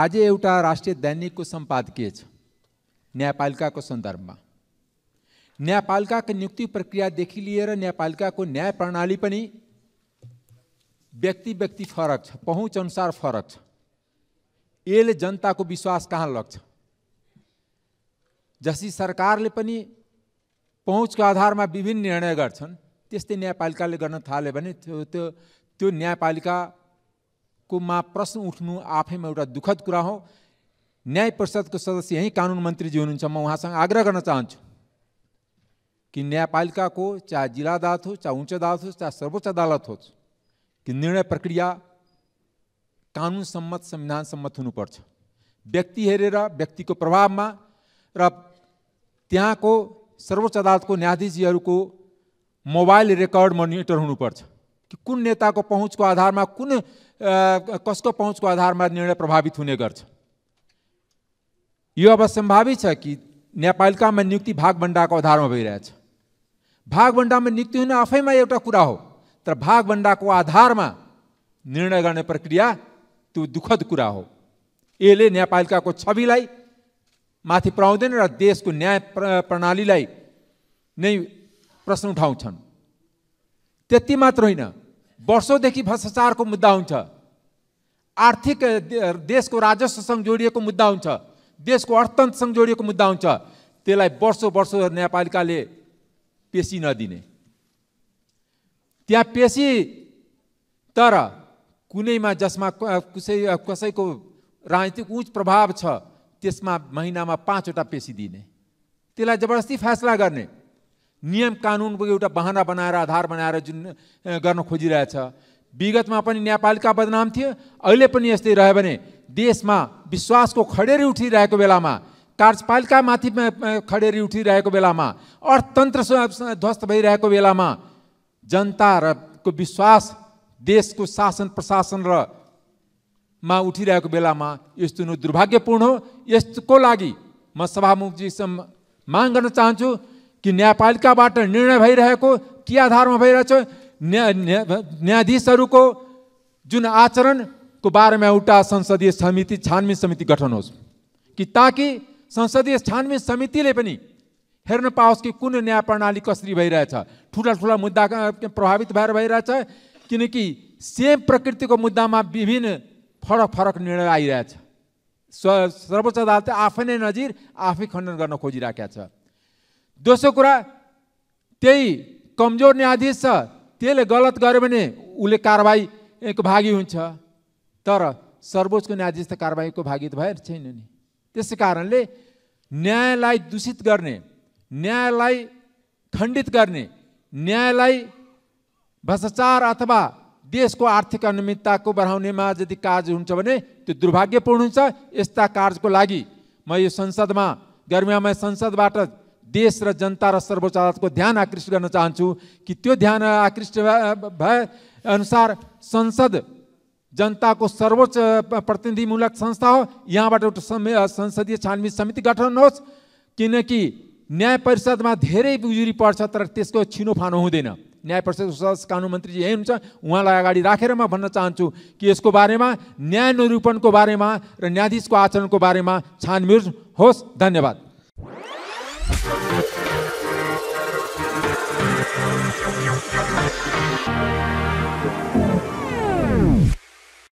आज एउटा राष्ट्रिय दैनिकको सम्पादकीय छ न्यायपालिकाको सन्दर्भमा न्यायपालिकाको नियुक्ति प्रक्रियादेखि लिएर न्यायपालिकाको न्याय प्रणाली पनि व्यक्ति व्यक्ति फरक छ पहुँच अनुसार फरक छ यसले जनताको विश्वास कहाँ लग्छ जसरी सरकारले पनि पहुँचको आधारमा विभिन्न निर्णय गर्छन् त्यस्तै न्यायपालिकाले गर्न थाल्यो भने त्यो त्यो न्यायपालिका मा प्रश्न उठन आप दुखद दुःखद कुरा हो न्याय परिषद को सदस्य यहीं का मंत्री जी हो उहाँसँग आग्रह करना चाहूँ कि को चाहे जिला अदालत हो चाहे उच्च अदालत हो चाहे सर्वोच्च अदालत हो कि निर्णय प्रक्रिया कानून सम्मत संविधान सम्मत हो व्यक्ति को प्रभाव में रहा को सर्वोच्च अदालत को न्यायाधीशजी को मोबाइल रेकर्ड मोनिटर होता को पहुँच को आधार में कुछ कसको पहुँचको आधारमा निर्णय प्रभावित हुने गर्छ यो अब सम्भावित छ कि न्यायपालिकामा नियुक्ति भागभन्डाको आधारमा भइरहेछ भागभन्डामा नियुक्ति हुन आफैमा एउटा कुरा हो तर भागभन्डाको आधारमा निर्णय गर्ने प्रक्रिया त्यो दुःखद कुरा हो यसले न्यायपालिकाको छविलाई माथि पुर्याउँदैन र देशको न्याय प्रणालीलाई नै प्रश्न उठाउँछन् त्यति मात्र होइन वर्षौँदेखि भ्रष्टाचारको मुद्दा हुन्छ आर्थिक देशको राजस्वसँग जोडिएको मुद्दा हुन्छ देशको अर्थतन्त्रसँग जोडिएको मुद्दा हुन्छ त्यसलाई वर्षौ वर्षो न्यायपालिकाले पेसी नदिने त्यहाँ पेसी तर कुनैमा जसमा कसै कसैको राजनीतिक उच्च प्रभाव छ त्यसमा महिनामा पाँचवटा पेसी दिने त्यसलाई जबरजस्ती फैसला गर्ने नियम कानुनको एउटा बहाना बनाएर आधार बनाएर जुन गर्न खोजिरहेछ विगतमा पनि न्यायपालिका बदनाम थियो अहिले पनि यस्तै रह्यो भने देशमा विश्वासको खडेरी उठिरहेको बेलामा कार्यपालिकामाथि खडेरी उठिरहेको बेलामा अर्थतन्त्र ध्वस्त भइरहेको बेलामा जनता र को विश्वास देशको शासन प्रशासन र मा उठिरहेको बेलामा यस्तो दुर्भाग्यपूर्ण हो यसको लागि म सभामुखजीसम्म माग गर्न चाहन्छु कि न्यायपालिकाबाट निर्णय भइरहेको के आधारमा भइरहेछ न्याय न्यायाधीशहरूको जुन आचरणको बारेमा एउटा संसदीय समिति छानबिन समिति गठन होस् कि ताकि संसदीय छानबिन समितिले पनि हेर्न पाओस् कि कुन न्याय प्रणाली कसरी भइरहेछ ठुला ठुला मुद्दा प्रभावित भएर भइरहेछ किनकि सेम प्रकृतिको मुद्दामा विभिन्न फरक फरक निर्णय आइरहेछ सर्वोच्च अदालत आफै नै नजिर आफै खण्डन गर्न खोजिराखेका छ दोस्रो कुरा त्यही कमजोर न्यायाधीश छ त्यसले गलत गर्यो भने उसले कारवाहीको भागी हुन्छ तर सर्वोच्चको न्यायाधीश त कारवाहीको भागी त भएर छैन नि त्यसै कारणले न्यायलाई दूषित गर्ने न्यायलाई खण्डित गर्ने न्यायलाई भ्रष्टाचार अथवा देशको आर्थिक अनियमितताको बढाउनेमा यदि कार्य हुन्छ भने त्यो दुर्भाग्यपूर्ण हुन्छ यस्ता कार्यको लागि म यो संसदमा गर्मियामा संसदबाट देश र जनता र सर्वोच्च अदालतको ध्यान आकृष्ट गर्न चाहन्छु कि त्यो ध्यान आकृष्ट भए अनुसार संसद जनताको सर्वोच्च प्रतिनिधिमूलक संस्था हो यहाँबाट एउटा संसदीय छानबिन समिति गठन होस् किनकि न्याय परिषदमा धेरै उजुरी पर्छ तर त्यसको छिनोफानो हुँदैन न्याय परिषदको सदस्य कानुन मन्त्रीजी यही हुन्छ उहाँलाई अगाडि राखेर म भन्न चाहन्छु कि यसको बारेमा न्याय निरूपणको बारेमा र न्यायाधीशको आचरणको बारेमा छानबिन होस् धन्यवाद